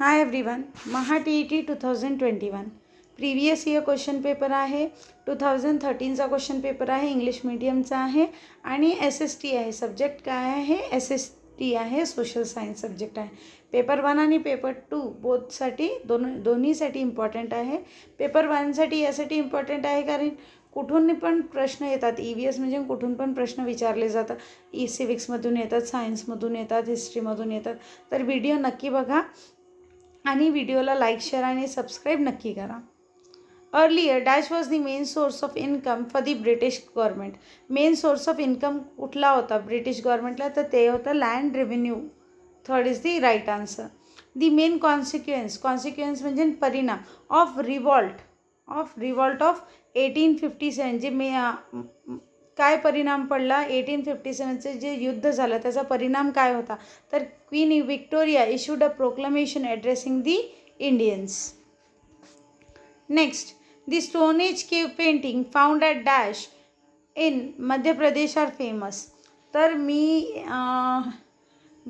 हाय everyone Maha T E T two thousand twenty one previous year question paper आहे two thousand थर्टीनचा question paper आहे English मीडियमचा आहे आणि एस एस टी आहे सब्जेक्ट काय आहे एस एस टी आहे सोशल सायन्स सब्जेक्ट आहे पेपर वन आणि पेपर टू बोथसाठी दोन दोन्हीसाठी इम्पॉर्टंट आहे पेपर वनसाठी यासाठी इम्पॉर्टंट आहे कारण कुठून पण प्रश्न येतात ई व्ही एस म्हणजे कुठून पण प्रश्न विचारले जातात ई e सिविक्समधून येतात सायन्समधून येतात हिस्ट्रीमधून येतात तर व्हिडिओ नक्की बघा आणि व्हिडिओला लाईक शेअर आणि सबस्क्राईब नक्की करा earlier dash was the main source of income for the British government main source of income कुठला होता ब्रिटिश गव्हर्मेंटला तर ते होतं land revenue third is the right answer the main consequence consequence म्हणजे परिणाम of revolt of revolt of eighteen fifty seven जे मे काय परिणाम पडला एटीन फिफ्टी सेवनचं जे युद्ध झालं त्याचा परिणाम काय होता तर Queen Victoria issued a proclamation addressing the Indians next the stone age cave painting found at dash in Madhya Pradesh are famous तर मी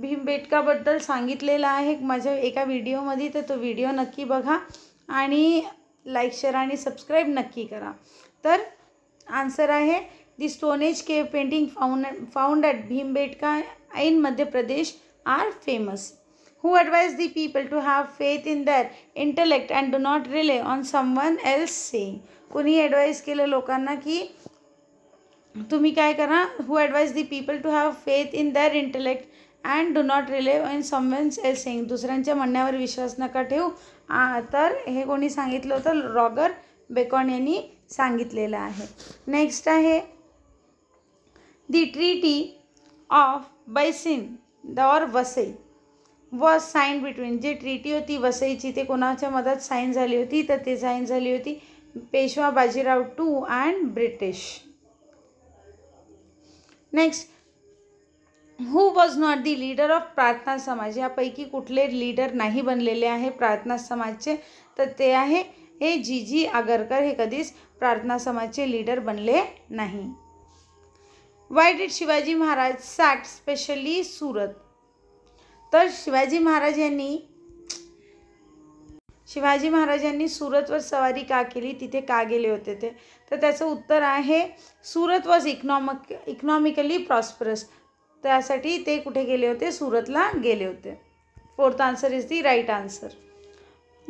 भीमबेटकाबद्दल सांगितलेलं आहे माझ्या एका व्हिडिओमध्ये तर तो व्हिडिओ नक्की बघा आणि लाईक शेअर आणि सबस्क्राईब नक्की करा तर आन्सर आहे stone age cave painting found found founder Bhimbetka in Madhya Pradesh are famous who advise the people to have faith in their intellect and do not rely on someone else saying कोणी advise केलं लोकांना की तुम्ही काय करा who advise the people to have faith in their intellect and do not rely on someone else दुसऱ्यांच्या म्हणण्यावर विश्वास नका ठेवू आ तर हे कोणी सांगितलं होतं रॉगर बेकॉन यांनी सांगितलेलं आहे नेक्स्ट आहे the treaty of Bassein or Vasai व साईन बिटवीन जे ट्रीटी होती वसईची ते कोणाच्या मदत साईन झाली होती तर ते साईन झाली होती Peshwa Bajirao two and British next who was not the leader of Prarthana Samaj यापैकी कुठले लीडर नाही बनलेले आहे प्रार्थना समाजचे तर ते आहे हे जी जी आगरकर हे कधीच प्रार्थना समाजचे लीडर बनले नाही why did Shivaji Maharaj sack especially Surat तर शिवाजी महाराज यांनी शिवाजी महाराजांनी सूरतवर सवारी का केली तिथे का गेले होते ते तर त्याचं उत्तर आहे Surat was economic economically prosperous त्यासाठी ते कुठे गेले होते सुरतला गेले होते fourth answer is the right answer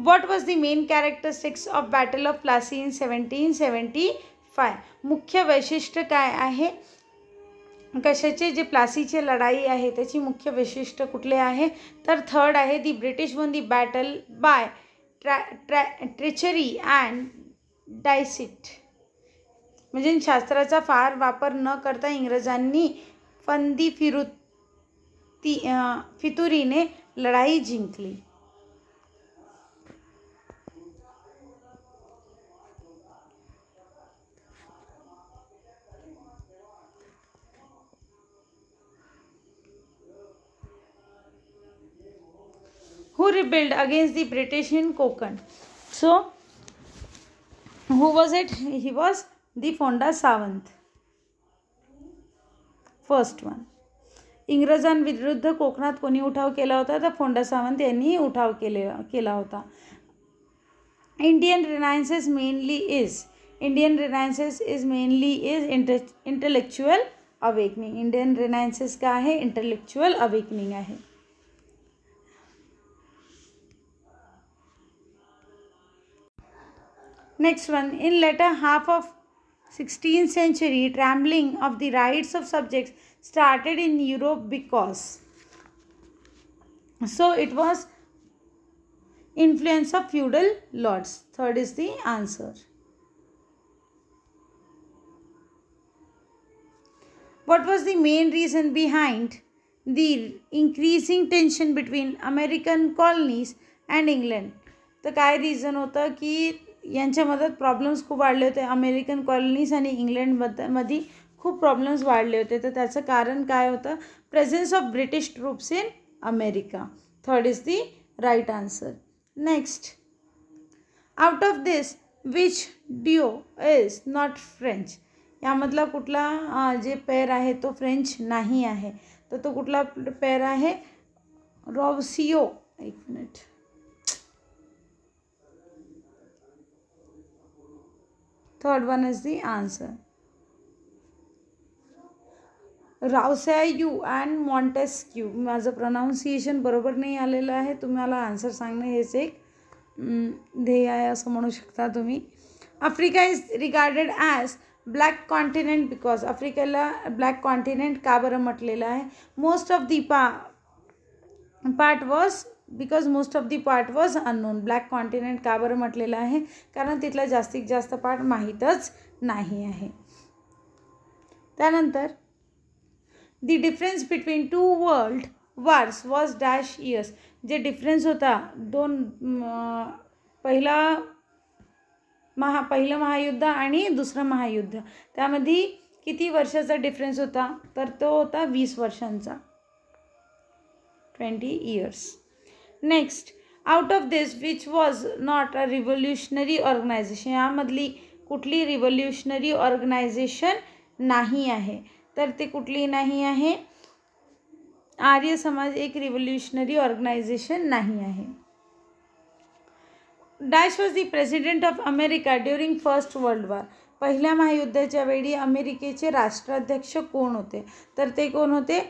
what was the main character characteristics of battle of Plassey in seventeen seventy five मुख्य वैशिष्ट्य काय आहे कशाचे जे प्लासीचे लढाई आहे त्याची मुख्य वैशिष्ट्य कुठले आहे तर थर्ड आहे the British won the battle by tra tra treachery and deceit म्हणजे शास्त्राचा फार वापर न करता इंग्रजांनी फंदी फिरुती फितुरीने लढाई जिंकली rebelled against the British in kokan So, who was it? He was the Fonda Savant. first one इंग्रजांविरुद्ध कोकणात कोणी उठाव केला होता तर फोंडा सावंत यांनी उठाव केले केला होता Indian renaissance mainly is Indian renaissance is mainly is inte intellectual awakening Indian renaissance का है इंटेलेक्चुअल अवेकनिंग आहे Next one, in latter half of 16th century, trampling of the rights of subjects started in Europe because. So it was influence of feudal lords. Third is the answer. What was the main reason behind the increasing tension between American colonies and England? The क्या reason was that. यांच्या problems खूप वाढले होते American colonies आणि इंग्लंडमध मध्ये खूप problems वाढले होते तर त्याचं कारण काय होतं presence of British troops in America third is the right answer next out of this which duo is not French यामधला कुठला जे पेर आहे तो फ्रेंच नाही आहे तर तो कुठला पेअर आहे रॉवसिओ एक minute third one is is the answer. Rousseau and Montesquieu माझं प्रोनाऊन्सिएशन बरोबर नाही आलेलं आहे तुम्हाला आन्सर सांगणं हेच एक ध्येय आहे असं म्हणू शकता तुम्ही Africa is regarded as black continent because आफ्रिकेला ब्लॅक कॉन्टिनेंट का बरं म्हटलेलं आहे most of the pa part was because most of the part was unknown black continent का बरं म्हटलेलं आहे कारण तिथला जास्तीत जास्त पार्ट माहीतच नाही आहे त्यानंतर the difference between two world wars was dash years जे डिफरन्स होता दोन पहिला महा पहिलं महायुद्ध आणि दुसरं महायुद्ध त्यामध्ये किती वर्षाचा डिफरन्स होता तर तो होता वीस वर्षांचा twenty years next out of this which was not a revolutionary organization यामधली कुठली रिव्होल्युशनरी ऑर्गनायझेशन नाही आहे तर ते कुठली नाही आहे आर्य समाज एक रिव्होल्युशनरी ऑर्गनायझेशन नाही आहे dash was the president of America during first world war पहिल्या महायुद्धाच्या वेळी अमेरिकेचे राष्ट्राध्यक्ष कोण होते तर ते कोण होते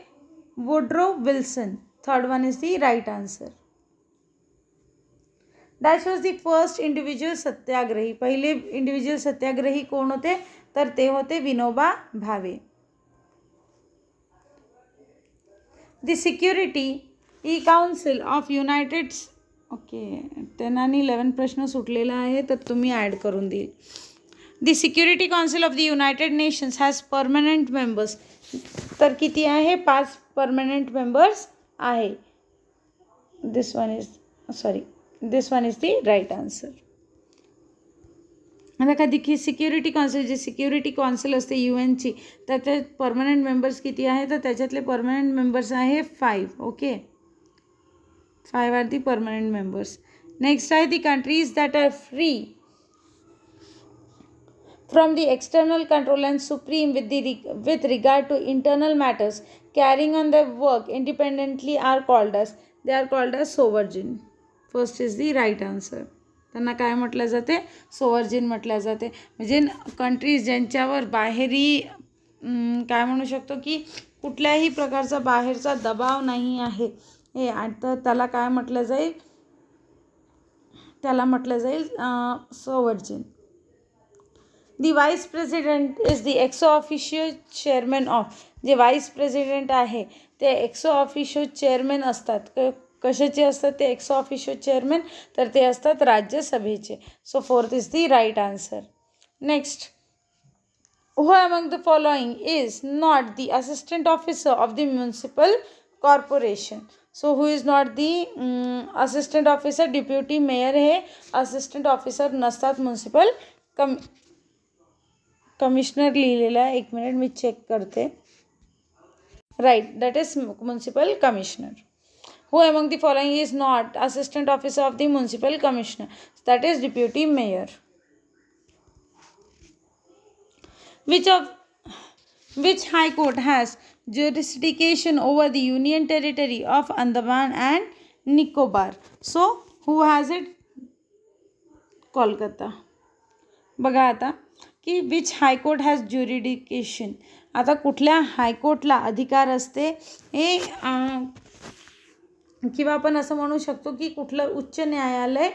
Woodrow Wilson third one is the right answer that was the first individual satyagrahi पहिले इंडिव्हिज्युअल सत्याग्रही कोण होते तर ते होते Vinoba Bhave the security uh council of United's okay त्यांना इलेवन प्रश्न सुटलेला आहे तर तुम्ही ॲड करून देईल the security council of the United Nations has permanent members तर किती आहे पाच परमनंट मेंबर्स आहे this one is sorry this one is the right answer का देखील सिक्युरिटी कौन्सिल जी सिक्युरिटी कौन्सिल असते यू एन ची त्याचे परमनंट मेंबर्स किती आहे तर त्याच्यातले परमनंट मेंबर्स आहे five okay five are the permanent members next आहे the countries that are free from the external control and supreme with re with regard to internal matters carrying on the work independently are called as they are called as sovereign first is the right answer त्यांना काय म्हटलं जाते सोवर्जिन म्हटलं जाते म्हणजे countries ज्यांच्यावर बाहेरी काय म्हणू शकतो की कुठल्याही प्रकारचा बाहेरचा दबाव नाही आहे हे तर त्याला काय म्हटलं जाईल त्याला म्हटलं जाईल sovereign the vice president is the ex officio chairman of जे वाईस प्रेसिडेंट आहे ते एक्सो ऑफिशियल चेअरमॅन असतात कशाचे असतात ते एक्स ऑफिशियल चेअरमॅन तर ते असतात राज्यसभेचे so fourth is the right answer next who among the following is not the assistant officer of the municipal corporation so who is not the assistant officer deputy mayor हे assistant officer नसतात municipal com commissioner लिहिलेलं आहे एक minute मी check करते right that is municipal commissioner who among the following is not assistant officer of the municipal commissioner that is deputy mayor which of which high court has has over the union territory of Andaman and Nicobar so so has it Kolkata बघा आता की which high court has ज्युरिडिकेशन आता कुठल्या हायकोर्टला अधिकार असते हे किंवा आपण असं म्हणू शकतो की कुठलं उच्च न्यायालय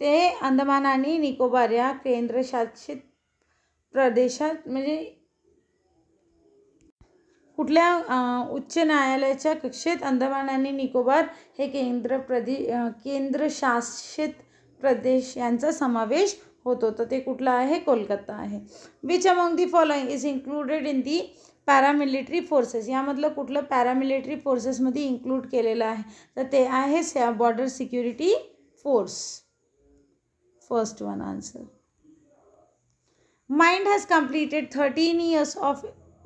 ते अंदमान आणि निकोबार या केंद्रशासित प्रदेशात म्हणजे कुठल्या उच्च न्यायालयाच्या कक्षेत अंदमान आणि निकोबार हे केंद्र प्रदे केंद्रशासित प्रदेश यांचा समावेश होतो तो ते कुठलं आहे कोलकाता आहे which among the following is included in the paramilitary forces यामधलं कुठलं पॅरामिलिटरी फोर्सेसमध्ये इन्क्लूड केलेलं आहे तर ते आहे border security force first one answer माइंड has completed thirteen years of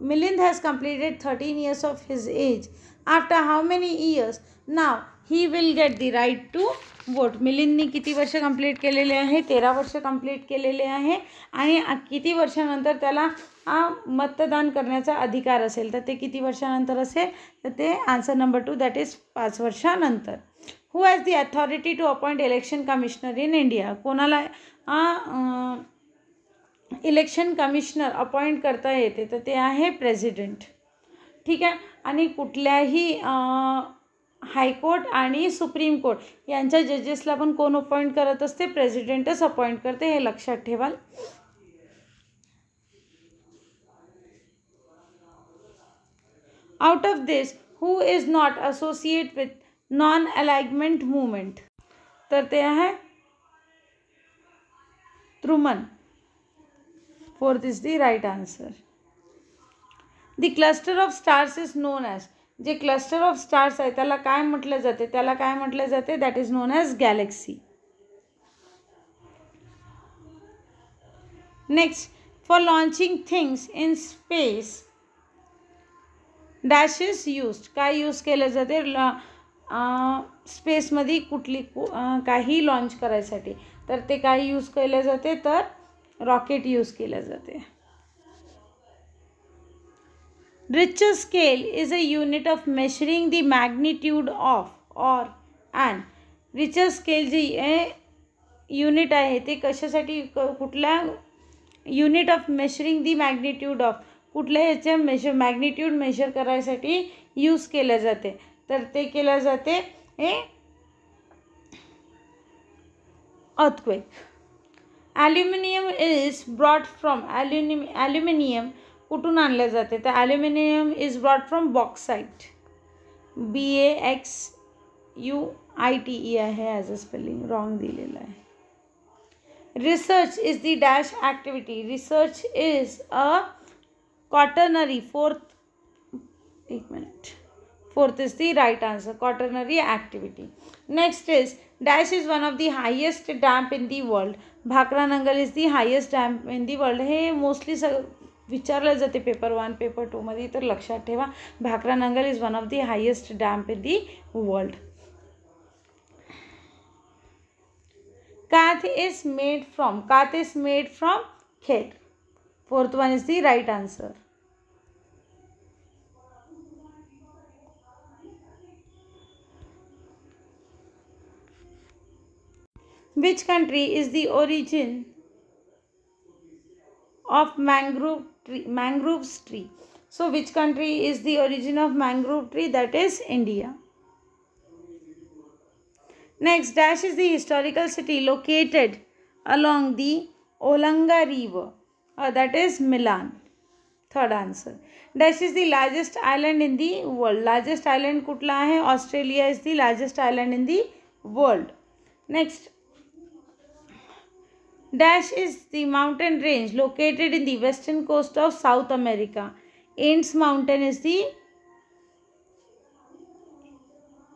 Milind has completed thirteen years of his age after how many years now he will get the right to vote मिलिंदनी किती वर्ष complete केलेले आहे तेरा वर्ष complete केलेले आहे आणि किती वर्षानंतर त्याला मतदान करण्याचा अधिकार असेल तर ते किती वर्षानंतर असेल तर ते answer number two that is पाच वर्षानंतर who has the authority to appoint election commissioner in India कोणाला इलेक्शन कमिशनर अपॉइंट करता येते तर ते आहे प्रेझिडेंट ठीक आहे आणि कुठल्याही हायकोर्ट आणि सुप्रीम कोर्ट यांच्या जजेसला पण कोण अपॉइंट करत असते प्रेसिडेंटच अपॉइंट करते हे लक्षात ठेवाल out of this who is not associate with non alignment movement तर ते आहे Truman fourth is the right answer the cluster of stars is known as जे क्लस्टर ऑफ स्टार्स आहे त्याला काय म्हटलं जाते त्याला काय म्हटलं जाते that is known as galaxy next for launching things in space is use काय यूज केलं जाते स्पेसमध्ये कुठली काही लॉन्च करायसाठी तर ते काय यूज केलं जाते तर रॉकेट यूज केलं जाते richter scale is a unit of measuring the magnitude of or and richter scale जे युनिट आहे ते कशासाठी क कुठल्या unit of measuring the magnitude of कुठल्या ह्याच्या मेश मॅग्निट्यूड मेशर करायसाठी यूज केलं जाते तर ते केलं जाते हे earthquake aluminium is brought from ॲल्युनि ॲल्युमिनियम कुठून आणले जाते तर aluminium is brought from bauxite B A X U I T E आहे ॲज अ स्पेलिंग रॉंग दिलेलं आहे research is the dash activity research is a quaternary fourth eight minute fourth is the right answer quaternary activity next is dash is one of the highest dam in the world bhakra nangal is the highest dam in the world हे mostly विचार जाते paper one paper टूमध्ये तर लक्षात ठेवा Bhakra Nangal is one of the highest dam in the world kattha is made from kattha is made from khair fourth one is the right answer which country is the origin of mangrove tree mangrove tree so which country is the origin of mangrove tree that is india next dash is the historical city located along the olanga river uh, that is milan third answer dash is the largest island in the world largest island kutla hai australia is the largest island in the world next Dash is the mountain range located in the western coast of South America. Andes mountain is the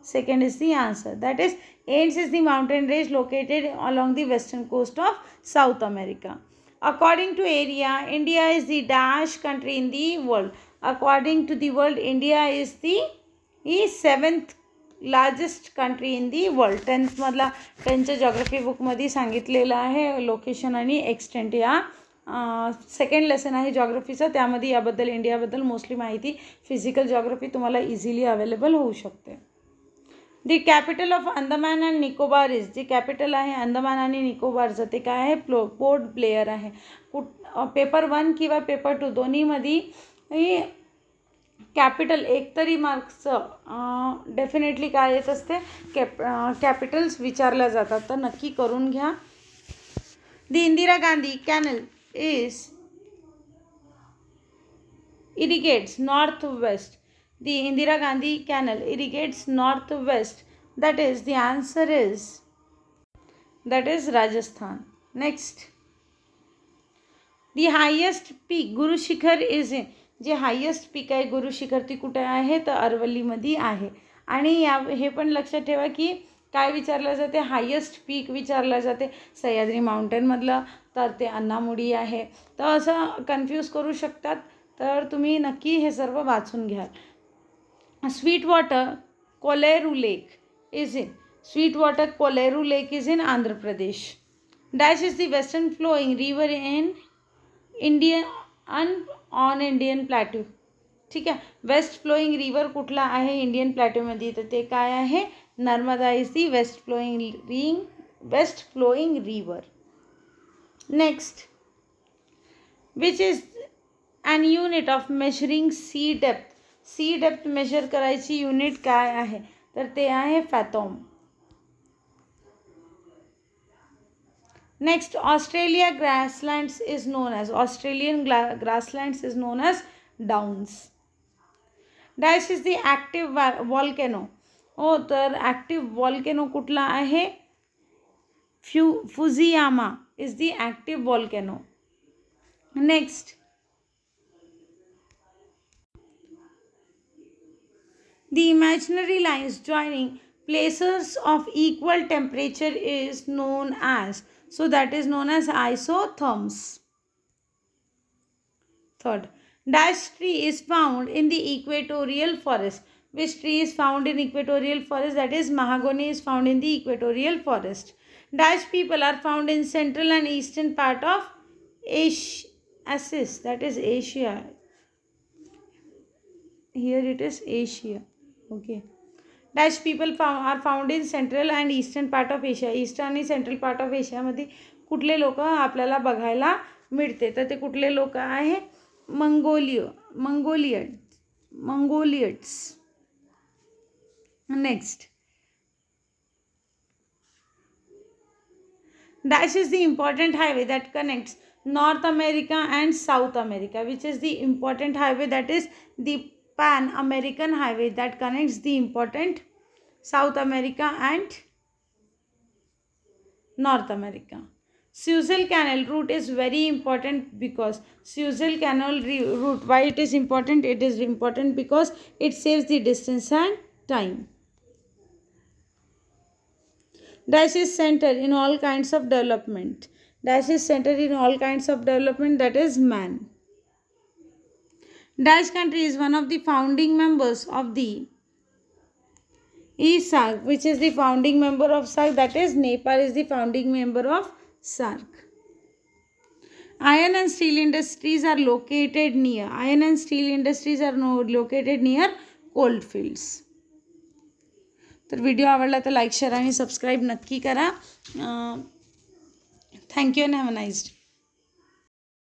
second is the answer. That is Andes is the mountain range located along the western coast of South America. According to area, India is the dash country in the world. According to the world, India is the seventh largest country in the world टेन्थमधला टेन्थच्या geography बुकमध्ये सांगितलेलं आहे location आणि extent या second lesson आहे जॉग्रफीचं त्यामध्ये याबद्दल इंडियाबद्दल मोस्टली माहिती फिजिकल जॉग्रफी तुम्हाला इझिली अवेलेबल होऊ शकते the capital of Andaman and Nicobar is जे कॅपिटल आहे अंदमान आणि निकोबारचं ते काय आहे प्लो पोर्ट ब्लेअर आहे कुठ पेपर वन किंवा पेपर टू दोन्हीमध्ये कॅपिटल एकतरी मार्क्सचं डेफिनेटली काय येत असते कॅप कॅपिटल्स विचारल्या जातात तर नक्की करून घ्या the Indira Gandhi canal is irrigates northwest the indira gandhi canal irrigates northwest that is the answer is that is rajasthan next the highest peak guru shikhar is in जे हायेस्ट पीक आहे गुरु शिखर ती कुठे आहे तर अरवलीमध्ये आहे आणि या हे पण लक्षात ठेवा की काय विचारलं जाते हायेस्ट पीक विचारलं जाते सह्याद्री माउंटेनमधलं तर ते अन्नामुडी आहे तर असं कन्फ्यूज करू शकतात तर तुम्ही नक्की हे सर्व वाचून घ्याल sweet water Kolleru lake is in sweet water Kolleru lake is in Andhra Pradesh dash is the western flowing river in India अन ऑन इंडियन प्लॅट्यू ठीक आहे वेस्ट फ्लोईंग रिवर कुठला आहे इंडियन प्लॅट्यूमध्ये तर ते काय आहे Narmada is the west flowing रिंग west flowing river next which is an unit of measuring sea depth sea depth measure करायची युनिट काय आहे तर ते आहे fathom Next, Australia grasslands is known as, Australian grasslands is known as downs. This is the active volcano. Oh, the active volcano kutla ahe? Fujiyama is the active volcano. Next, the imaginary lines joining places of equal temperature is known as so that is known as isotherms. Third, Dash tree is found in the equatorial forest. Which tree is found in equatorial forest? That is mahogany is found in the equatorial forest. Dash people are found in central and eastern part of Asia. that is Asia. Here it is Asia. Okay. Dash people फाउ are found in central and eastern part of Asia eastern आणि central part of एशियामध्ये कुठले लोक आपल्याला बघायला मिळते तर ते कुठले लोक आहे मंगोलिय Mongolian Mongoloids next dash is the important highway that connects North America and South America which is the important highway that is the Pan American highway that connects the important South America and North America. Suzel Canal route is very important because Suzel Canal route, why it is important? It is important because it saves the distance and time. Dash is center in all kinds of development. Dash is center in all kinds of development that is man. Dash country is one of the founding members of the is Sark, which is the founding member of SARC, that is Nepal is the founding member of SARC. Iron and steel industries are located near, iron and steel industries are located near cold fields. तर video आवडला तर like share आणि subscribe नक्की करा thank you and have a nice day